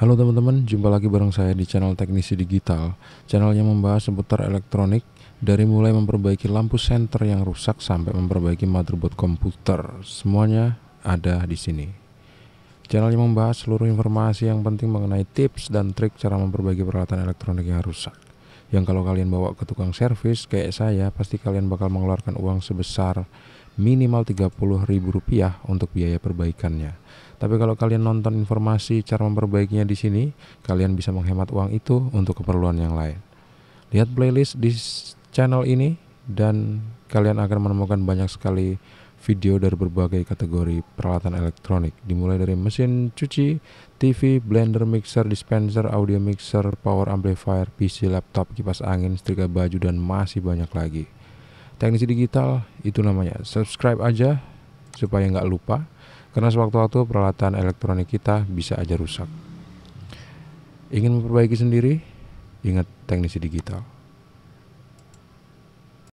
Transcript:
Halo teman-teman, jumpa lagi bareng saya di channel Teknisi Digital Channel yang membahas seputar elektronik Dari mulai memperbaiki lampu senter yang rusak sampai memperbaiki motherboard komputer Semuanya ada di sini Channel yang membahas seluruh informasi yang penting mengenai tips dan trik cara memperbaiki peralatan elektronik yang rusak Yang kalau kalian bawa ke tukang servis kayak saya Pasti kalian bakal mengeluarkan uang sebesar minimal Rp30.000 untuk biaya perbaikannya. Tapi kalau kalian nonton informasi cara memperbaikinya di sini, kalian bisa menghemat uang itu untuk keperluan yang lain. Lihat playlist di channel ini dan kalian akan menemukan banyak sekali video dari berbagai kategori peralatan elektronik dimulai dari mesin cuci, TV, blender, mixer, dispenser, audio mixer, power amplifier, PC, laptop, kipas angin, setrika baju dan masih banyak lagi teknisi digital itu namanya subscribe aja supaya nggak lupa karena sewaktu-waktu peralatan elektronik kita bisa aja rusak ingin memperbaiki sendiri ingat teknisi digital